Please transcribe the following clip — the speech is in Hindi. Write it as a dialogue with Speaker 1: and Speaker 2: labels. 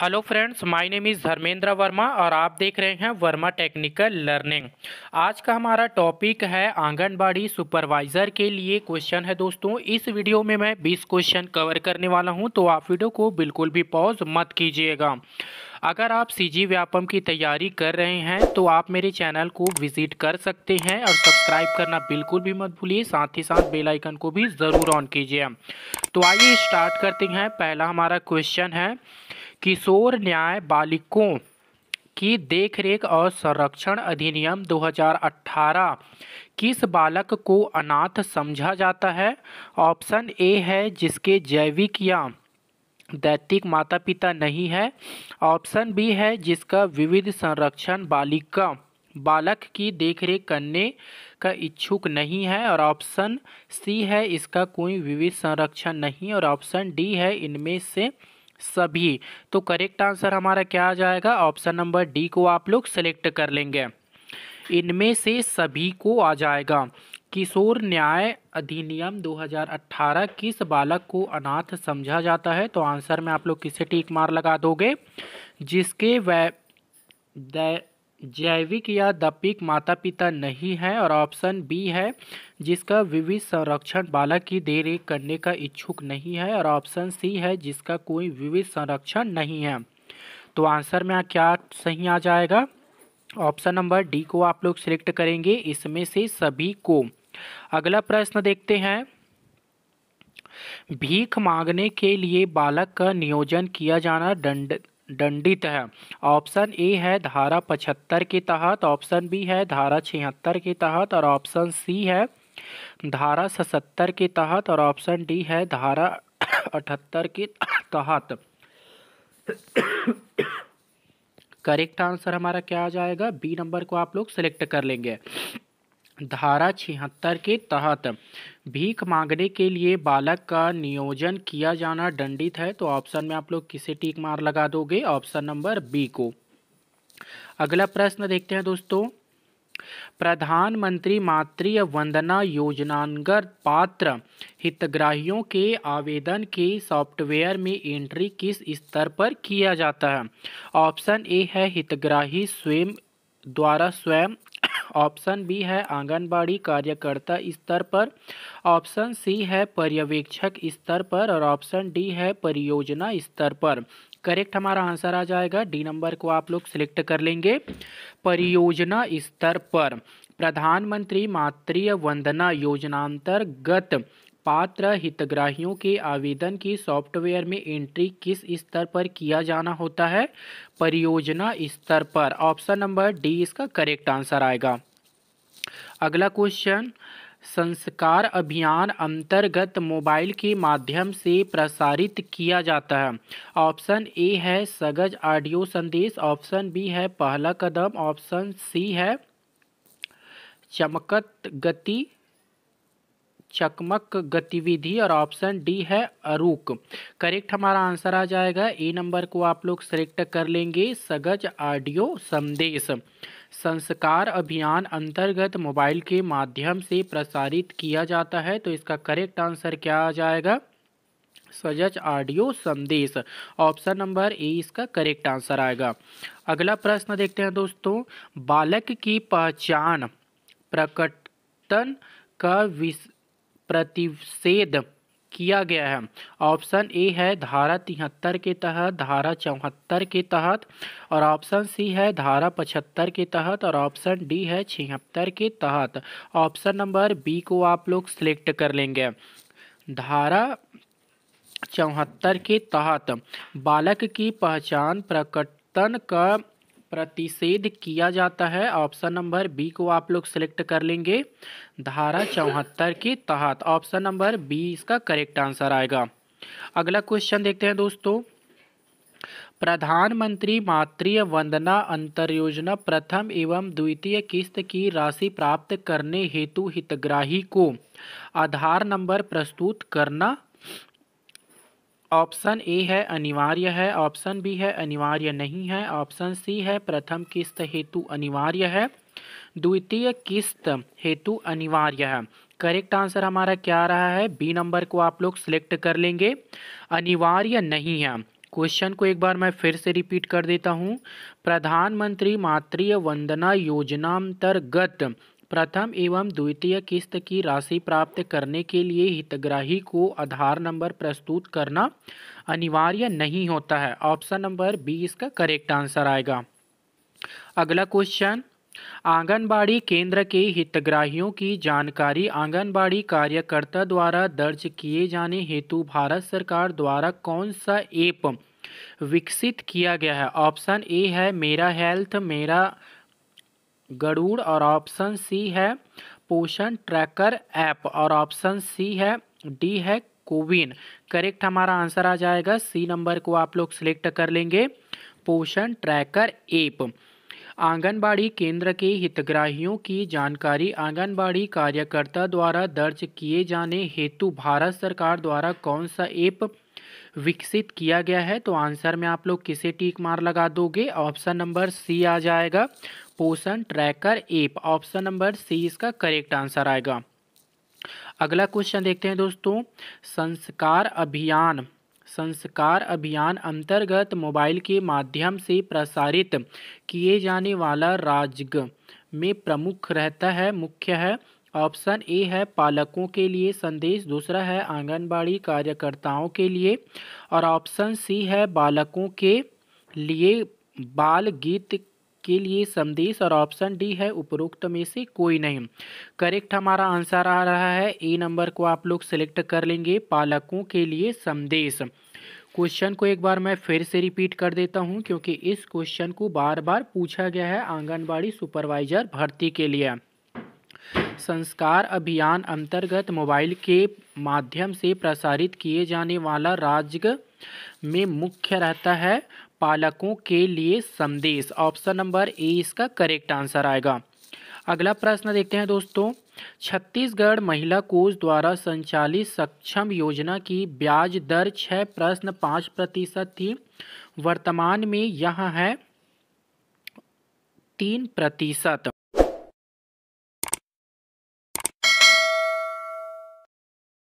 Speaker 1: hello friends my name is Dharmendra Varma और आप देख रहे हैं वर्मा टेक्निकल लर्निंग आज का हमारा टॉपिक है आंगनबाड़ी सुपरवाइज़र के लिए क्वेश्चन है दोस्तों इस वीडियो में मैं 20 क्वेश्चन कवर करने वाला हूं तो आप वीडियो को बिल्कुल भी पॉज मत कीजिएगा अगर आप सीजी व्यापम की तैयारी कर रहे हैं तो आप मेरे चैनल को विजिट कर सकते हैं और सब्सक्राइब करना बिल्कुल भी मत भूलिए साथ ही साथ बेल आइकन को भी ज़रूर ऑन कीजिए तो आइए स्टार्ट करते हैं पहला हमारा क्वेश्चन है किशोर न्याय बालिकों की देखरेख और संरक्षण अधिनियम 2018 किस बालक को अनाथ समझा जाता है ऑप्शन ए है जिसके जैविक या दैतिक माता पिता नहीं है ऑप्शन बी है जिसका विविध संरक्षण बालिका बालक की देखरेख करने का इच्छुक नहीं है और ऑप्शन सी है इसका कोई विविध संरक्षण नहीं और ऑप्शन डी है इनमें से सभी तो करेक्ट आंसर हमारा क्या आ जाएगा ऑप्शन नंबर डी को आप लोग सेलेक्ट कर लेंगे इनमें से सभी को आ जाएगा किशोर न्याय अधिनियम 2018 किस बालक को अनाथ समझा जाता है तो आंसर में आप लोग किसे टीक मार लगा दोगे जिसके वै जैविक या दपिक माता पिता नहीं है और ऑप्शन बी है जिसका विविध संरक्षण बालक की देरेख करने का इच्छुक नहीं है और ऑप्शन सी है जिसका कोई विविध संरक्षण नहीं है तो आंसर में क्या सही आ जाएगा ऑप्शन नंबर डी को आप लोग सिलेक्ट करेंगे इसमें से सभी को अगला प्रश्न देखते हैं भीख मांगने के लिए बालक का नियोजन किया जाना दंड दंडित है ऑप्शन ए है धारा पचहत्तर के तहत ऑप्शन बी है धारा छिहत्तर के तहत और ऑप्शन सी है धारा सतहत्तर के तहत और ऑप्शन डी है धारा अठहत्तर के तहत करेक्ट आंसर हमारा क्या आ जाएगा बी नंबर को आप लोग सेलेक्ट कर लेंगे धारा छिहत्तर के तहत भीख मांगने के लिए बालक का नियोजन किया जाना दंडित है तो ऑप्शन में आप लोग किसे टीक मार लगा दोगे ऑप्शन नंबर बी को अगला प्रश्न देखते हैं दोस्तों प्रधानमंत्री मातृ वंदना योजनांगत पात्र हितग्राहियों के आवेदन के सॉफ्टवेयर में एंट्री किस स्तर पर किया जाता है ऑप्शन ए है हितग्राही स्वयं द्वारा स्वयं ऑप्शन बी है आंगनबाड़ी कार्यकर्ता स्तर पर ऑप्शन सी है पर्यवेक्षक स्तर पर और ऑप्शन डी है परियोजना स्तर पर करेक्ट हमारा आंसर आ जाएगा डी नंबर को आप लोग सिलेक्ट कर लेंगे परियोजना स्तर पर प्रधानमंत्री मातृ वंदना योजनांतर्गत पात्र हितग्राहियों के आवेदन की सॉफ्टवेयर में एंट्री किस स्तर पर किया जाना होता है परियोजना स्तर पर ऑप्शन नंबर डी इसका करेक्ट आंसर आएगा अगला क्वेश्चन संस्कार अभियान अंतर्गत मोबाइल के माध्यम से प्रसारित किया जाता है ऑप्शन ए है सगज ऑडियो संदेश ऑप्शन बी है पहला कदम ऑप्शन सी है चमकत गति चकमक गतिविधि और ऑप्शन डी है अरुक करेक्ट हमारा आंसर आ जाएगा ए नंबर को आप लोग सेलेक्ट कर लेंगे सगज ऑडियो संदेश संस्कार अभियान अंतर्गत मोबाइल के माध्यम से प्रसारित किया जाता है तो इसका करेक्ट आंसर क्या आ जाएगा सजज ऑडियो संदेश ऑप्शन नंबर ए इसका करेक्ट आंसर आएगा अगला प्रश्न देखते हैं दोस्तों बालक की पहचान प्रकटन का विश प्रतिषेध किया गया है ऑप्शन ए है धारा तिहत्तर के तहत धारा चौहत्तर के तहत और ऑप्शन सी है धारा पचहत्तर के तहत और ऑप्शन डी है छिहत्तर के तहत ऑप्शन नंबर बी को आप लोग सिलेक्ट कर लेंगे धारा चौहत्तर के तहत बालक की पहचान प्रकटन का प्रतिषेध किया जाता है ऑप्शन नंबर बी को आप लोग सिलेक्ट कर लेंगे धारा चौहत्तर के तहत ऑप्शन नंबर बी इसका करेक्ट आंसर आएगा अगला क्वेश्चन देखते हैं दोस्तों प्रधानमंत्री मातृ वंदना अंतर योजना प्रथम एवं द्वितीय किस्त की राशि प्राप्त करने हेतु हितग्राही को आधार नंबर प्रस्तुत करना ऑप्शन ए है अनिवार्य है ऑप्शन बी है अनिवार्य नहीं है ऑप्शन सी है प्रथम किस्त हेतु अनिवार्य है द्वितीय किस्त हेतु अनिवार्य है करेक्ट आंसर हमारा क्या रहा है बी नंबर को आप लोग सिलेक्ट कर लेंगे अनिवार्य नहीं है क्वेश्चन को एक बार मैं फिर से रिपीट कर देता हूँ प्रधानमंत्री मातृ वंदना योजना अंतर्गत प्रथम एवं द्वितीय किस्त की राशि प्राप्त करने के लिए हितग्राही को आधार नंबर प्रस्तुत करना अनिवार्य नहीं होता है ऑप्शन नंबर बी इसका करेक्ट आंसर आएगा अगला क्वेश्चन आंगनबाड़ी केंद्र के हितग्राहियों की जानकारी आंगनबाड़ी कार्यकर्ता द्वारा दर्ज किए जाने हेतु भारत सरकार द्वारा कौन सा ऐप विकसित किया गया है ऑप्शन ए है मेरा हेल्थ मेरा गरुड़ और ऑप्शन सी है पोषण ट्रैकर ऐप और ऑप्शन सी है डी है कोविन करेक्ट हमारा आंसर आ जाएगा सी नंबर को आप लोग सिलेक्ट कर लेंगे पोषण ट्रैकर ऐप आंगनबाड़ी केंद्र के हितग्राहियों की जानकारी आंगनबाड़ी कार्यकर्ता द्वारा दर्ज किए जाने हेतु भारत सरकार द्वारा कौन सा ऐप विकसित किया गया है तो आंसर में आप लोग किसे टीक मार लगा दोगे ऑप्शन नंबर सी आ जाएगा Poshan tracker app option number C इसका करेक्ट आंसर आएगा अगला क्वेश्चन देखते हैं दोस्तों संस्कार अभियान संस्कार अभियान अंतर्गत मोबाइल के माध्यम से प्रसारित किए जाने वाला राजग में प्रमुख रहता है मुख्य है ऑप्शन ए है पालकों के लिए संदेश दूसरा है आंगनबाड़ी कार्यकर्ताओं के लिए और ऑप्शन सी है बालकों के लिए बाल गीत के लिए संदेश और ऑप्शन डी है उपरोक्त में से कोई नहीं करेक्ट हमारा आंसर आ रहा है ए नंबर को आप लोग सेलेक्ट कर लेंगे पालकों के लिए संदेश क्वेश्चन को एक बार मैं फिर से रिपीट कर देता हूं क्योंकि इस क्वेश्चन को बार बार पूछा गया है आंगनबाड़ी सुपरवाइजर भर्ती के लिए संस्कार अभियान अंतर्गत मोबाइल के माध्यम से प्रसारित किए जाने वाला राज्य में मुख्य रहता है पालकों के लिए संदेश ऑप्शन नंबर ए इसका करेक्ट आंसर आएगा अगला प्रश्न देखते हैं दोस्तों छत्तीसगढ़ महिला कोष द्वारा संचालित सक्षम योजना की ब्याज दर छः प्रश्न पाँच प्रतिशत थी वर्तमान में यह है तीन प्रतिशत